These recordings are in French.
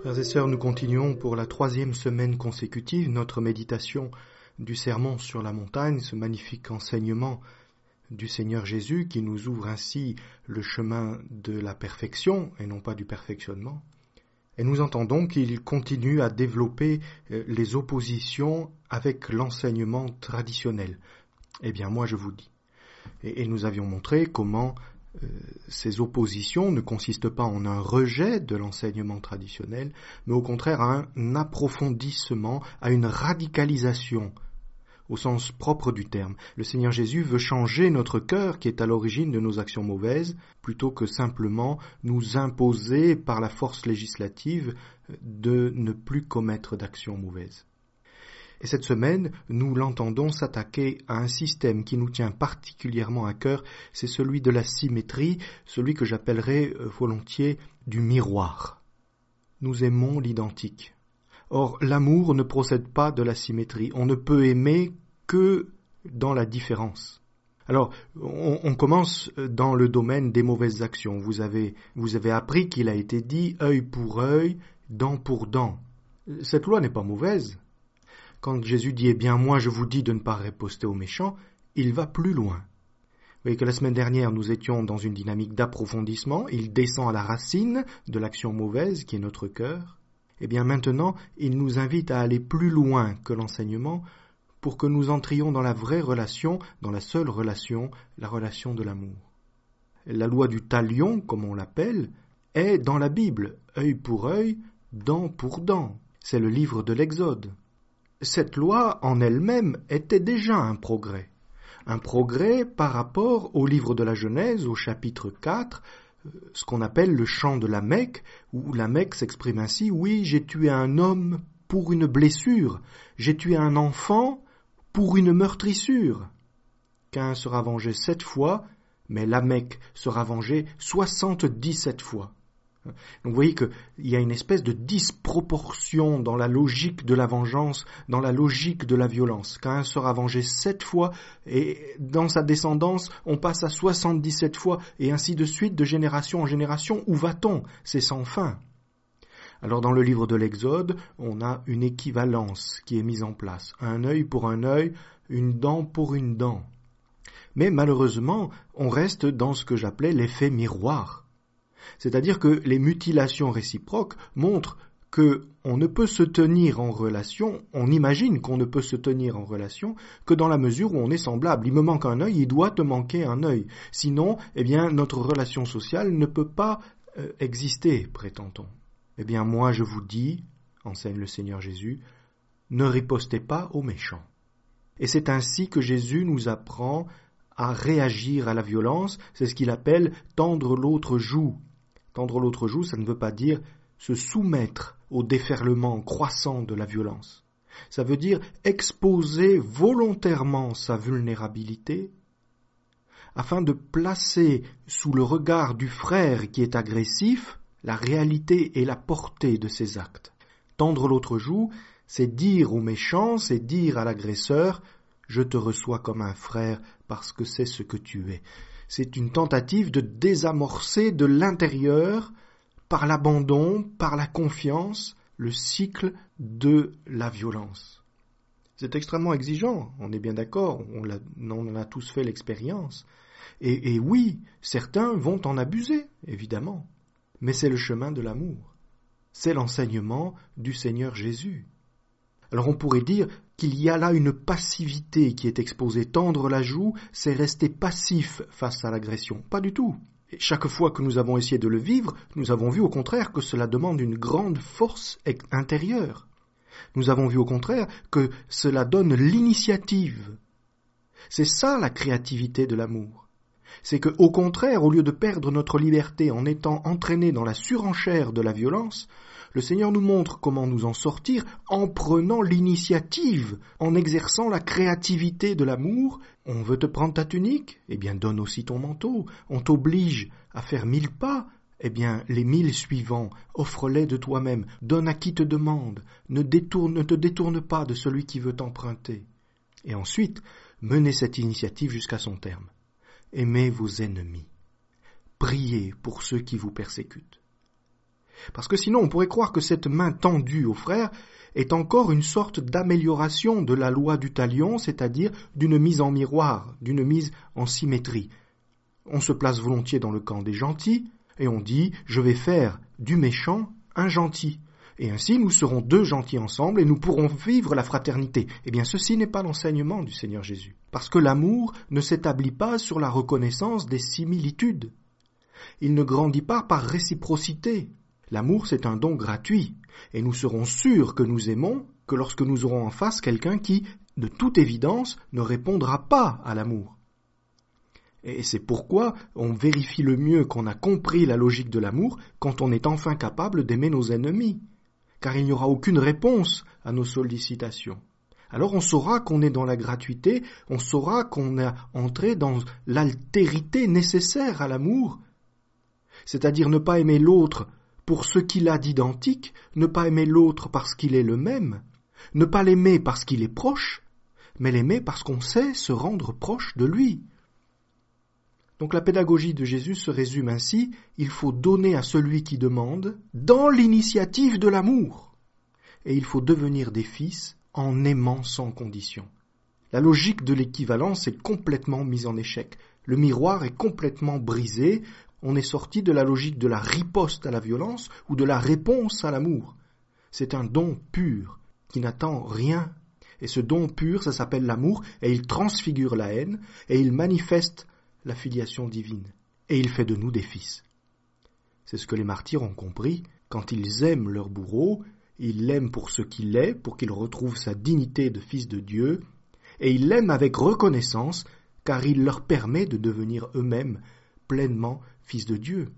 Frères et sœurs, nous continuons pour la troisième semaine consécutive notre méditation du Sermon sur la montagne, ce magnifique enseignement du Seigneur Jésus qui nous ouvre ainsi le chemin de la perfection et non pas du perfectionnement. Et nous entendons qu'il continue à développer euh, les oppositions avec l'enseignement traditionnel. Eh bien moi je vous dis. Et, nous avions montré comment euh, ces oppositions ne consistent pas en un rejet de l'enseignement traditionnel, mais au contraire à un approfondissement, à une radicalisation au sens propre du terme. Le Seigneur Jésus veut changer notre cœur qui est à l'origine de nos actions mauvaises, plutôt que simplement nous imposer par la force législative de ne plus commettre d'actions mauvaises. Et cette semaine, nous l'entendons s'attaquer à un système qui nous tient particulièrement à cœur, c'est celui de la symétrie, celui que j'appellerais euh, volontiers du miroir. Nous aimons l'identique. Or, l'amour ne procède pas de la symétrie. On ne peut aimer que dans la différence. Alors, on, commence dans le domaine des mauvaises actions. Vous avez, vous avez appris qu'il a été dit œil pour œil, dent pour dent. Cette loi n'est pas mauvaise. Quand Jésus dit Eh bien moi je vous dis de ne pas réposter aux méchants, il va plus loin. Vous voyez que la semaine dernière, nous étions dans une dynamique d'approfondissement. Il descend à la racine de l'action mauvaise qui est notre cœur. Eh bien maintenant, il nous invite à aller plus loin que l'enseignement pour que nous entrions dans la vraie relation, dans la seule relation, la relation de l'amour. La loi du talion, comme on l'appelle, est dans la Bible, œil pour œil, dent pour dent. C'est le livre de l'Exode cette loi en elle-même était déjà un progrès. Un progrès par rapport au livre de la Genèse, au chapitre 4, euh, ce qu'on appelle le chant de la Mecque, où la Mecque s'exprime ainsi, oui, j'ai tué un homme pour une blessure, j'ai tué un enfant pour une meurtrissure. Qu'un sera vengé sept fois, mais mecque sera vengé soixante-dix-sept fois vous voyez qu'il y a une espèce de disproportion dans la logique de la vengeance, dans la logique de la violence. Caïn sera vengé sept fois et dans sa descendance, on passe à 77 fois et ainsi de suite, de génération en génération. Où va-t-on C'est sans fin. Alors dans le livre de l'Exode, on a une équivalence qui est mise en place. Un œil pour un œil, une dent pour une dent. Mais malheureusement, on reste dans ce que j'appelais l'effet miroir. C'est-à-dire que les mutilations réciproques montrent que on ne peut se tenir en relation, on imagine qu'on ne peut se tenir en relation que dans la mesure où on est semblable. Il me manque un œil, il doit te manquer un œil. Sinon, eh bien, notre relation sociale ne peut pas euh, exister, prétend-on. Eh bien, moi je vous dis, enseigne le Seigneur Jésus, ne ripostez pas aux méchants. Et c'est ainsi que Jésus nous apprend à réagir à la violence, c'est ce qu'il appelle tendre l'autre joue, Tendre l'autre joue, ça ne veut pas dire se soumettre au déferlement croissant de la violence. Ça veut dire exposer volontairement sa vulnérabilité afin de placer sous le regard du frère qui est agressif la réalité et la portée de ses actes. Tendre l'autre joue, c'est dire au méchant, c'est dire à l'agresseur, je te reçois comme un frère parce que c'est ce que tu es. C'est une tentative de désamorcer de l'intérieur, par l'abandon, par la confiance, le cycle de la violence. C'est extrêmement exigeant, on est bien d'accord, on, en a tous fait l'expérience. et oui, certains vont en abuser, évidemment, mais c'est le chemin de l'amour, c'est l'enseignement du Seigneur Jésus. Alors on pourrait dire qu'il y a là une passivité qui est exposée. Tendre la joue, c'est rester passif face à l'agression. Pas du tout. chaque fois que nous avons essayé de le vivre, nous avons vu au contraire que cela demande une grande force intérieure. Nous avons vu au contraire que cela donne l'initiative. C'est ça la créativité de l'amour. C'est que, au contraire, au lieu de perdre notre liberté en étant entraîné dans la surenchère de la violence, le Seigneur nous montre comment nous en sortir en prenant l'initiative, en exerçant la créativité de l'amour. On veut te prendre ta tunique Eh bien donne aussi ton manteau. On t'oblige à faire mille pas eh bien, les mille suivants, offre-les de toi-même, donne à qui te demande, ne, te détourne pas de celui qui veut t'emprunter. Et ensuite, menez cette initiative jusqu'à son terme. Aimez vos ennemis. Priez pour ceux qui vous persécutent. Parce que sinon on pourrait croire que cette main tendue aux frères est encore une sorte d'amélioration de la loi du talion, c'est-à-dire d'une mise en miroir, d'une mise en symétrie. On se place volontiers dans le camp des gentils, et on dit je vais faire du méchant un gentil. Et ainsi nous serons deux gentils ensemble et nous pourrons vivre la fraternité. Eh bien ceci n'est pas l'enseignement du Seigneur Jésus, parce que l'amour ne s'établit pas sur la reconnaissance des similitudes. Il ne grandit pas par réciprocité, L'amour, c'est un don gratuit, et nous serons sûrs que nous aimons que lorsque nous aurons en face quelqu'un qui, de toute évidence, ne répondra pas à l'amour. Et c'est pourquoi on vérifie le mieux qu'on a compris la logique de l'amour quand on est enfin capable d'aimer nos ennemis, car il n'y aura aucune réponse à nos sollicitations. Alors on saura qu'on est dans la gratuité, on saura qu'on a entré dans l'altérité nécessaire à l'amour, c'est-à-dire ne pas aimer l'autre pour ce qu'il a d'identique, ne pas aimer l'autre parce qu'il est le même, ne pas l'aimer parce qu'il est proche, mais l'aimer parce qu'on sait se rendre proche de lui. Donc la pédagogie de Jésus se résume ainsi, il faut donner à celui qui demande dans l'initiative de l'amour, et il faut devenir des fils en aimant sans condition. La logique de l'équivalence est complètement mise en échec, le miroir est complètement brisé, on est sorti de la logique de la riposte à la violence ou de la réponse à l'amour. C'est un don pur qui n'attend rien. Et ce don pur, ça s'appelle l'amour, et il transfigure la haine, et il manifeste la filiation divine, et il fait de nous des fils. C'est ce que les martyrs ont compris. Quand ils aiment leur bourreau, ils l'aiment pour ce qu'il est, pour qu'il retrouve sa dignité de fils de Dieu, et ils l'aiment avec reconnaissance, car il leur permet de devenir eux-mêmes pleinement fils de Dieu.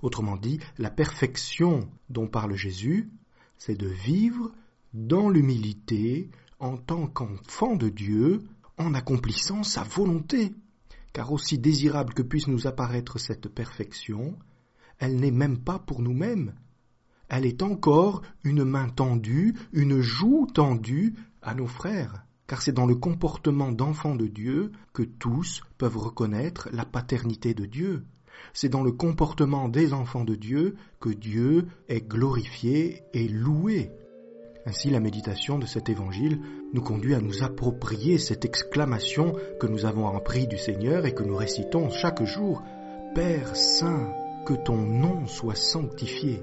Autrement dit, la perfection dont parle Jésus, c'est de vivre dans l'humilité en tant qu'enfant de Dieu, en accomplissant sa volonté. Car aussi désirable que puisse nous apparaître cette perfection, elle n'est même pas pour nous-mêmes. Elle est encore une main tendue, une joue tendue à nos frères car c'est dans le comportement d'enfants de Dieu que tous peuvent reconnaître la paternité de Dieu. C'est dans le comportement des enfants de Dieu que Dieu est glorifié et loué. Ainsi, la méditation de cet évangile nous conduit à nous approprier cette exclamation que nous avons en prix du Seigneur et que nous récitons chaque jour. Père Saint, que ton nom soit sanctifié.